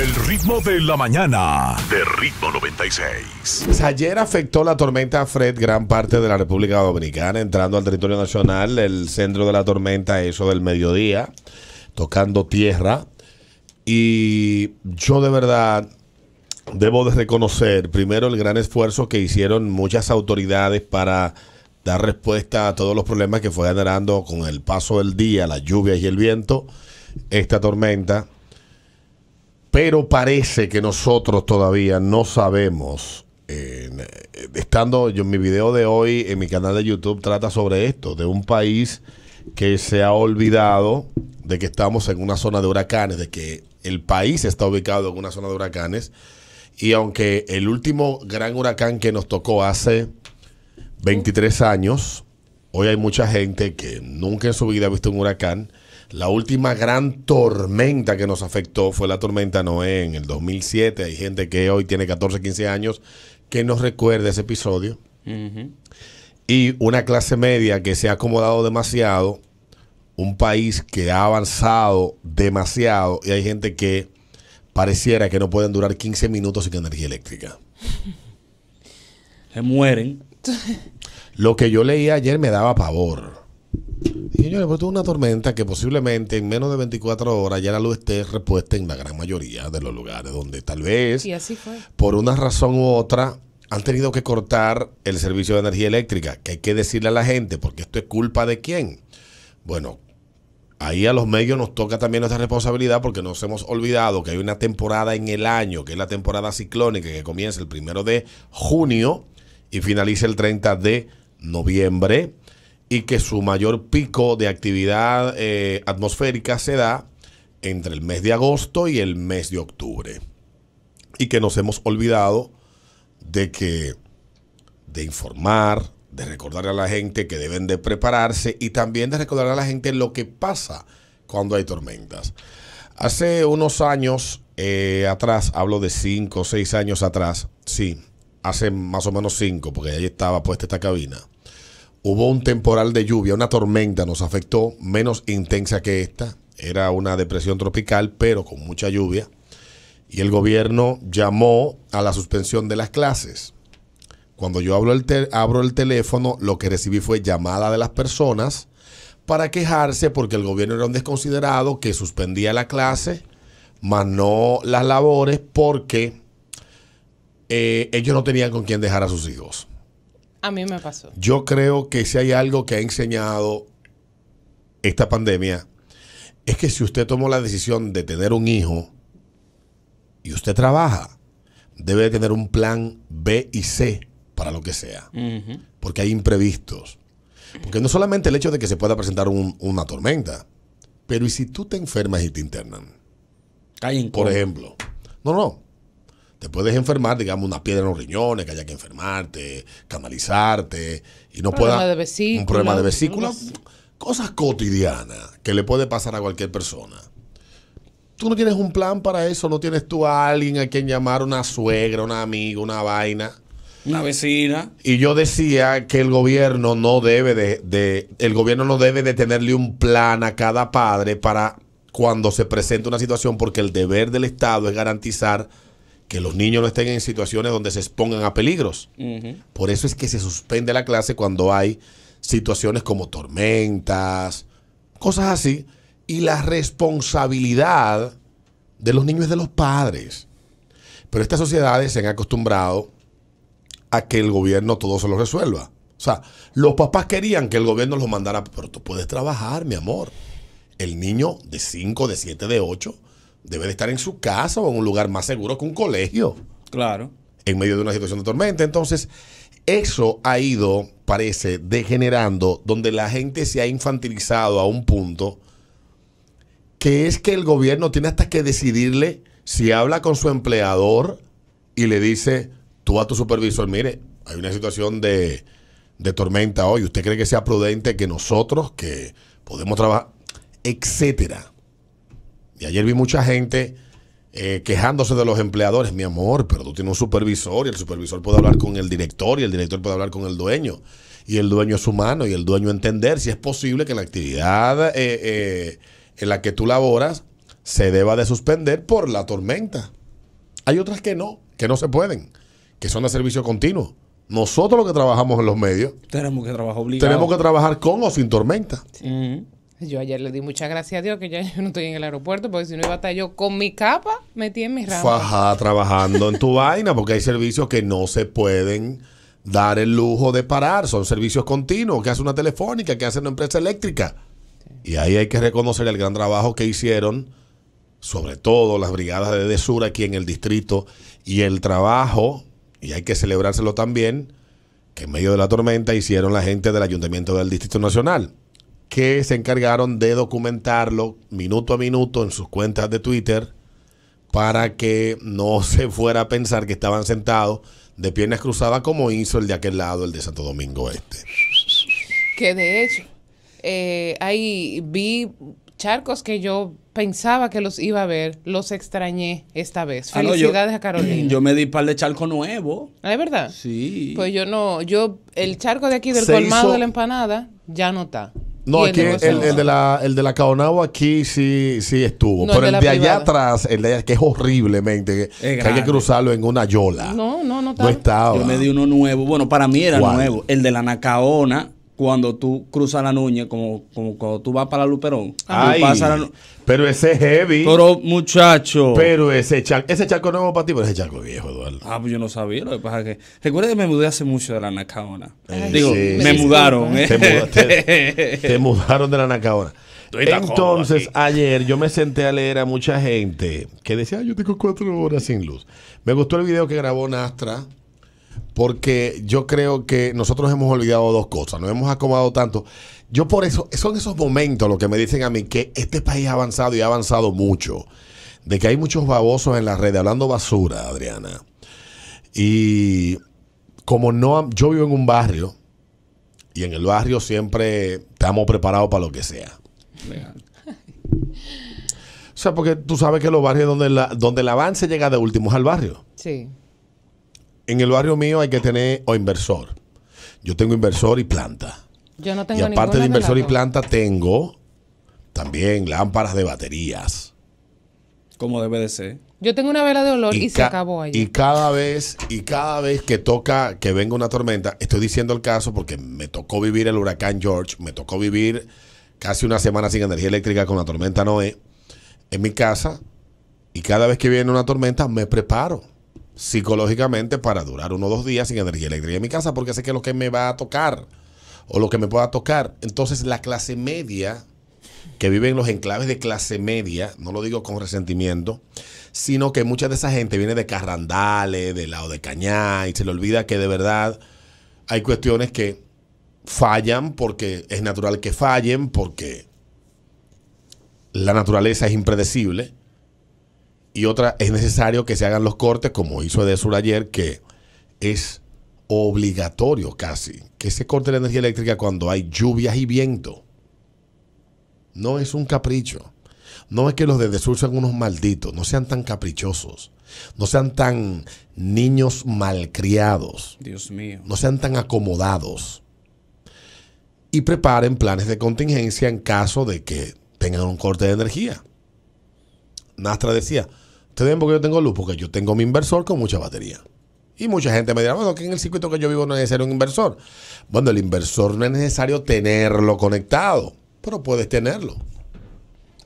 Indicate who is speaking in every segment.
Speaker 1: El ritmo de la mañana de ritmo 96. Pues ayer afectó la tormenta Fred gran parte de la República Dominicana, entrando al territorio nacional, el centro de la tormenta, eso del mediodía, tocando tierra. Y yo de verdad debo de reconocer primero el gran esfuerzo que hicieron muchas autoridades para dar respuesta a todos los problemas que fue generando con el paso del día, las lluvias y el viento, esta tormenta pero parece que nosotros todavía no sabemos. Eh, estando yo en mi video de hoy en mi canal de YouTube trata sobre esto, de un país que se ha olvidado de que estamos en una zona de huracanes, de que el país está ubicado en una zona de huracanes. Y aunque el último gran huracán que nos tocó hace 23 años, hoy hay mucha gente que nunca en su vida ha visto un huracán la última gran tormenta que nos afectó fue la tormenta Noé en el 2007. Hay gente que hoy tiene 14, 15 años que nos recuerda ese episodio. Y una clase media que se ha acomodado demasiado, un país que ha avanzado demasiado y hay gente que pareciera que no pueden durar 15 minutos sin energía eléctrica. Se mueren. Lo que yo leí ayer me daba pavor señores, pues una tormenta que posiblemente en menos de 24 horas ya la luz esté repuesta en la gran mayoría de los lugares donde tal vez, por una razón u otra, han tenido que cortar el servicio de energía eléctrica, que hay que decirle a la gente, porque esto es culpa de quién. Bueno, ahí a los medios nos toca también nuestra responsabilidad porque nos hemos olvidado que hay una temporada en el año, que es la temporada ciclónica, que comienza el primero de junio y finaliza el 30 de noviembre y que su mayor pico de actividad eh, atmosférica se da entre el mes de agosto y el mes de octubre. Y que nos hemos olvidado de que de informar, de recordar a la gente que deben de prepararse y también de recordar a la gente lo que pasa cuando hay tormentas. Hace unos años eh, atrás, hablo de cinco o seis años atrás, sí, hace más o menos cinco porque ahí estaba puesta esta cabina Hubo un temporal de lluvia, una tormenta nos afectó, menos intensa que esta. Era una depresión tropical, pero con mucha lluvia. Y el gobierno llamó a la suspensión de las clases. Cuando yo abro el, abro el teléfono, lo que recibí fue llamada de las personas para quejarse porque el gobierno era un desconsiderado que suspendía la clase, mas no las labores porque eh, ellos no tenían con quién dejar a sus hijos.
Speaker 2: A mí me pasó. Yo
Speaker 1: creo que si hay algo que ha enseñado esta pandemia, es que si usted tomó la decisión de tener un hijo y usted trabaja, debe tener un plan B y C para lo que sea. Porque hay imprevistos. Porque no solamente el hecho de que se pueda presentar una tormenta, pero ¿y si tú te enfermas y te internan? Por ejemplo. No, no. Te puedes enfermar, digamos, una piedra en los riñones, que haya que enfermarte, canalizarte, y no un pueda. un problema de vesícula. Cosas cotidianas que le puede pasar a cualquier persona. Tú no tienes un plan para eso, no tienes tú a alguien a quien llamar, una suegra, un amigo una vaina. Una vecina. Y yo decía que el gobierno no debe de, de, el gobierno no debe de tenerle un plan a cada padre para cuando se presente una situación, porque el deber del Estado es garantizar que los niños no estén en situaciones donde se expongan a peligros. Por eso es que se suspende la clase cuando hay situaciones como tormentas, cosas así. Y la responsabilidad de los niños es de los padres. Pero estas sociedades se han acostumbrado a que el gobierno todo se lo resuelva. O sea, los papás querían que el gobierno los mandara, pero tú puedes trabajar, mi amor. El niño de 5, de 7, de 8 debe de estar en su casa o en un lugar más seguro que un colegio. Claro. En medio de una situación de tormenta. Entonces, eso ha ido, parece, degenerando, donde la gente se ha infantilizado a un punto que es que el gobierno tiene hasta que decidirle si habla con su empleador y le dice, tú a tu supervisor, mire, hay una situación de, de tormenta hoy, ¿usted cree que sea prudente que nosotros, que podemos trabajar, etcétera? Y ayer vi mucha gente eh, quejándose de los empleadores. Mi amor, pero tú tienes un supervisor y el supervisor puede hablar con el director y el director puede hablar con el dueño. Y el dueño es humano y el dueño entender si es posible que la actividad eh, eh, en la que tú laboras se deba de suspender por la tormenta. Hay otras que no, que no se pueden, que son de servicio continuo. Nosotros los que trabajamos en los medios. Tenemos que trabajar Tenemos que trabajar con o sin tormenta. Sí.
Speaker 2: Yo ayer le di muchas gracias a Dios que ya no estoy en el aeropuerto, porque si no iba a estar yo con mi capa metí en mi rama.
Speaker 1: Faja trabajando en tu vaina, porque hay servicios que no se pueden dar el lujo de parar. Son servicios continuos que hace una telefónica, que hace una empresa eléctrica. Y ahí hay que reconocer el gran trabajo que hicieron, sobre todo las brigadas de sur aquí en el distrito, y el trabajo, y hay que celebrárselo también, que en medio de la tormenta hicieron la gente del Ayuntamiento del Distrito Nacional que se encargaron de documentarlo minuto a minuto en sus cuentas de Twitter para que no se fuera a pensar que estaban sentados de piernas cruzadas como hizo el de aquel lado, el de Santo Domingo Este.
Speaker 2: Que de hecho, eh, ahí vi charcos que yo pensaba que los iba a ver, los extrañé esta vez. Ah, Felicidades a Carolina.
Speaker 1: Yo me di par de charco nuevo. Ah, ¿Es verdad? Sí. Pues
Speaker 2: yo no, yo, el charco de aquí del colmado de la empanada ya no está. No, aquí el, el, de
Speaker 1: la, el Caonabo aquí sí, sí estuvo. pero el de, allá atrás, el de allá, que es horriblemente, que hay que cruzarlo en una yola.
Speaker 2: No, no, no, No
Speaker 1: estaba. Yo me di uno nuevo. Bueno, para mí era nuevo. El de la Nacaona cuando tú cruzas la nuña, como, como cuando tú vas para la Luperón. Ay, Pero ese heavy. Pero muchacho. Pero ese charco, ese charco nuevo para ti, pero ese charco viejo, Eduardo. Ah, pues yo no sabía. Lo que pasa Recuerda que me mudé hace mucho de la Nacaona. Digo, me mudaron. ¿eh? Te, mudaron de la Nacaona. Entonces, ayer yo me senté a leer a mucha gente que decía, yo tengo cuatro horas sin luz. Me gustó el video que grabó Nastra porque yo creo que nosotros hemos olvidado dos cosas, nos hemos acomodado tanto. Yo por eso, son esos momentos los que me dicen a mí que este país ha avanzado y ha avanzado mucho, de que hay muchos babosos en la red hablando basura, Adriana. Y como no, yo vivo en un barrio y en el barrio siempre estamos preparados para lo que sea. O sea, porque tú sabes que los barrios donde, la, donde el avance llega de último al barrio. Sí en el barrio mío hay que tener o inversor. Yo tengo inversor y planta. Yo no tengo Y aparte de inversor y planta, tengo también lámparas de baterías. Como debe de ser.
Speaker 2: Yo tengo una vela de olor y, se acabó ahí. Y
Speaker 1: cada vez, y cada vez que toca que venga una tormenta, estoy diciendo el caso porque me tocó vivir el huracán George, me tocó vivir casi una semana sin energía eléctrica con la tormenta Noé en mi casa. Y cada vez que viene una tormenta me preparo psicológicamente para durar uno o dos días sin energía eléctrica en mi casa porque sé que es lo que me va a tocar o lo que me pueda tocar. Entonces la clase media que vive en los enclaves de clase media, no lo digo con resentimiento, sino que mucha de esa gente viene de Carrandales, del lado de Cañá, y se le olvida que de verdad hay cuestiones que fallan porque es natural que fallen, porque la naturaleza es impredecible y otra, es necesario que se hagan los cortes, como hizo Edesur ayer, que es obligatorio casi que se corte la energía eléctrica cuando hay lluvias y viento. No es un capricho. No es que los de Edesur sean unos malditos, no sean tan caprichosos, no sean tan niños malcriados. Dios mío. No sean tan acomodados. Y preparen planes de contingencia en caso de que tengan un corte de energía. Nastra decía, ¿Ustedes ven por qué yo tengo luz? Porque yo tengo mi inversor con mucha batería. Y mucha gente me dirá, bueno, que en el circuito que yo vivo no es necesario un inversor. Bueno, el inversor no es necesario tenerlo conectado, pero puedes tenerlo.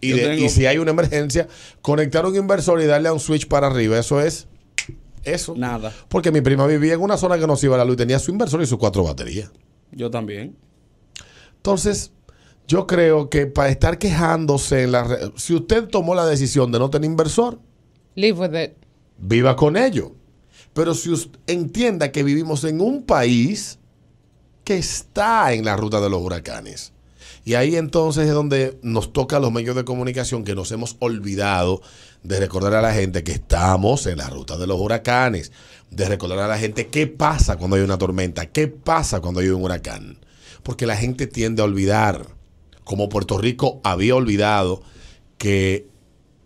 Speaker 1: Y, si hay una emergencia, conectar un inversor y darle a un switch para arriba, eso es eso. Nada. Porque mi prima vivía en una zona que no se iba a la luz, y tenía su inversor y sus cuatro baterías. Yo también. Entonces, yo creo que para estar quejándose en la... Si usted tomó la decisión de no tener inversor, Viva con ello. Pero si usted entienda que vivimos en un país que está en la ruta de los huracanes. Y ahí entonces es donde nos toca a los medios de comunicación que nos hemos olvidado de recordar a la gente que estamos en la ruta de los huracanes, de recordar a la gente qué pasa cuando hay una tormenta, qué pasa cuando hay un huracán. Porque la gente tiende a olvidar, como Puerto Rico había olvidado que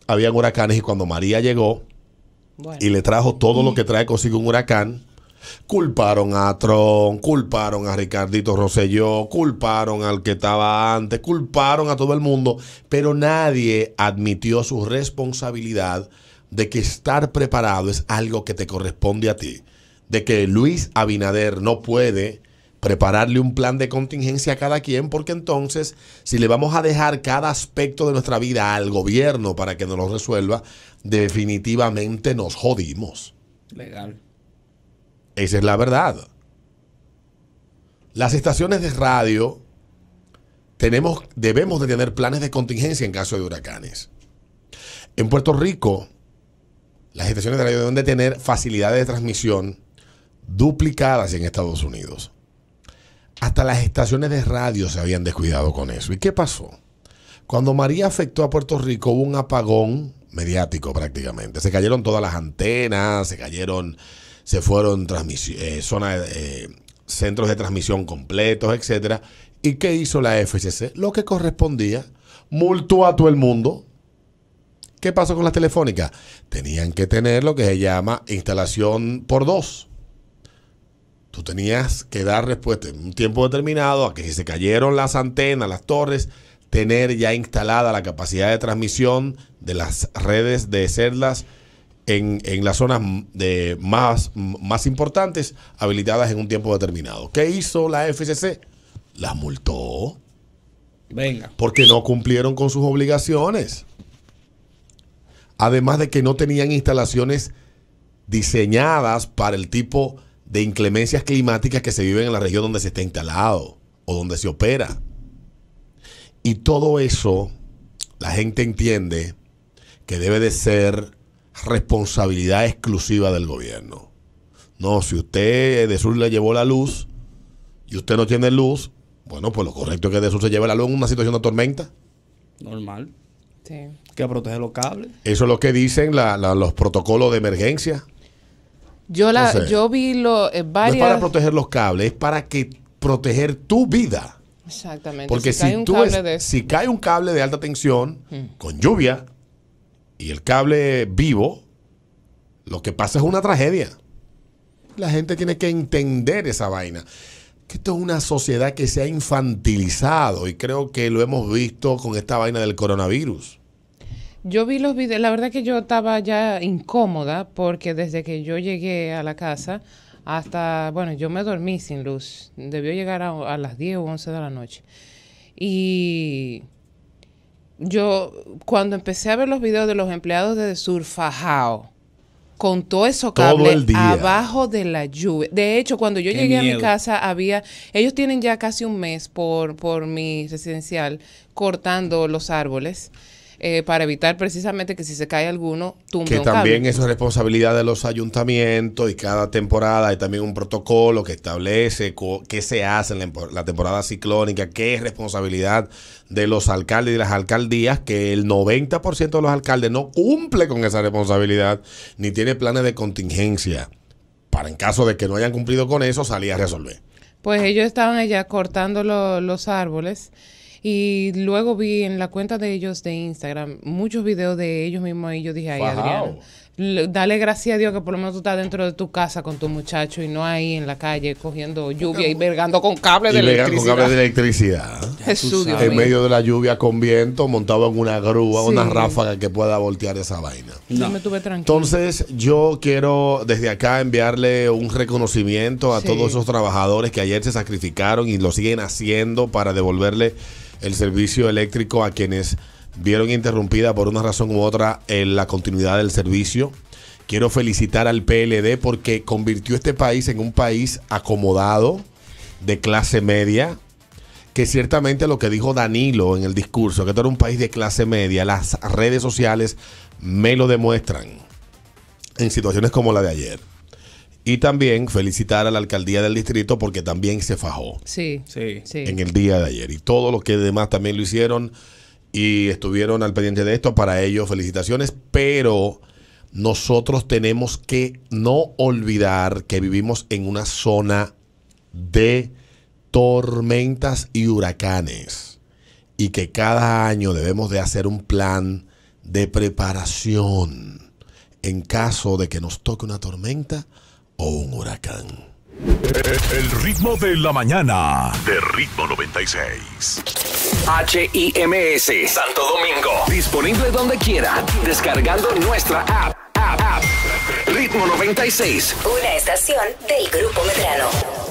Speaker 1: habían huracanes y cuando María llegó y le trajo todo lo que trae consigo un huracán, culparon a Tron, culparon a Ricardito Rosselló, culparon al que estaba antes, culparon a todo el mundo, pero nadie admitió su responsabilidad de que estar preparado es algo que te corresponde a ti, de que Luis Abinader no puede prepararle un plan de contingencia a cada quien, porque entonces, si le vamos a dejar cada aspecto de nuestra vida al gobierno para que nos lo resuelva, definitivamente nos jodimos. Legal. Esa es la verdad. Las estaciones de radio tenemos, debemos de tener planes de contingencia en caso de huracanes. En Puerto Rico, las estaciones de radio deben de tener facilidades de transmisión duplicadas en Estados Unidos. Hasta las estaciones de radio se habían descuidado con eso. ¿Y qué pasó? Cuando María afectó a Puerto Rico hubo un apagón mediático prácticamente. Se cayeron todas las antenas, se cayeron, se fueron eh, eh, centros de transmisión completos, etcétera. ¿Y qué hizo la FCC? Lo que correspondía, multó a todo el mundo. ¿Qué pasó con las telefónicas? Tenían que tener lo que se llama instalación por dos tú tenías que dar respuesta en un tiempo determinado a que si se cayeron las antenas, las torres, tener ya instalada la capacidad de transmisión de las redes de celdas en, las zonas de más, más importantes habilitadas en un tiempo determinado. ¿Qué hizo la FCC? Las multó. Venga. Porque no cumplieron con sus obligaciones. Además de que no tenían instalaciones diseñadas para el tipo de inclemencias climáticas que se viven en la región donde se está instalado o donde se opera. Y todo eso, la gente entiende que debe de ser responsabilidad exclusiva del gobierno. No, si usted de sur le llevó la luz y usted no tiene luz, bueno, pues lo correcto es que de sur se lleve la luz en una situación de tormenta. Normal. Sí. Que protege los cables. Eso es lo que dicen los protocolos de emergencia.
Speaker 2: Yo, la, yo vi lo, eh, No es para
Speaker 1: proteger los cables, es para que proteger tu vida.
Speaker 2: Exactamente. Porque si, tú
Speaker 1: cae un cable de alta tensión mm. con lluvia y el cable vivo, lo que pasa es una tragedia. La gente tiene que entender esa vaina. Que esto es una sociedad que se ha infantilizado y creo que lo hemos visto con esta vaina del coronavirus.
Speaker 2: Yo vi los videos, la verdad que yo estaba ya incómoda porque desde que yo llegué a la casa hasta, bueno, yo me dormí sin luz, debió llegar a, las 10 o 11 de la noche. Y yo cuando empecé a ver los videos de los empleados de surfajao, con todo eso cable abajo de la lluvia. De hecho, cuando yo llegué a mi casa había, ellos tienen ya casi un mes por por mi residencial cortando los árboles. Eh, para evitar precisamente que si se cae alguno, tumbe Que también
Speaker 1: eso es responsabilidad de los ayuntamientos y cada temporada hay también un protocolo que establece qué se hace en la, temporada ciclónica, qué es responsabilidad de los alcaldes y de las alcaldías, que el 90% de los alcaldes no cumple con esa responsabilidad ni tiene planes de contingencia para en caso de que no hayan cumplido con eso, salir a resolver.
Speaker 2: Pues ellos estaban allá cortando los árboles y luego vi en la cuenta de ellos de Instagram muchos videos de ellos mismos y yo dije, ay, dale gracias a Dios que por lo menos tú estás dentro de tu casa con tu muchacho y no ahí en la calle cogiendo lluvia y vergando con cables de electricidad.
Speaker 1: de electricidad. en medio de la lluvia con viento, montado en una grúa, una ráfaga que pueda voltear esa vaina.
Speaker 2: Yo Me tuve tranquilo.
Speaker 1: Entonces, yo quiero desde acá enviarle un reconocimiento a todos esos trabajadores que ayer se sacrificaron y lo siguen haciendo para devolverle el servicio eléctrico a quienes vieron interrumpida por una razón u otra en la continuidad del servicio. Quiero felicitar al PLD porque convirtió este país en un país acomodado, de clase media, que ciertamente lo que dijo Danilo en el discurso, que esto era un país de clase media, las redes sociales me lo demuestran en situaciones como la de ayer. Y también felicitar a la alcaldía del distrito porque también se fajó.
Speaker 2: Sí, sí. En
Speaker 1: el día de ayer. Y todos los que demás también lo hicieron y estuvieron al pendiente de esto. Para ellos, felicitaciones. Pero nosotros tenemos que no olvidar que vivimos en una zona de tormentas y huracanes. Y que cada año debemos de hacer un plan de preparación. En caso de que nos toque una tormenta, o un huracán. El ritmo de la mañana. De ritmo 96.
Speaker 2: S Santo Domingo. Disponible donde quiera. Descargando nuestra app. app. Ritmo 96.
Speaker 1: Una estación del Grupo Medrano.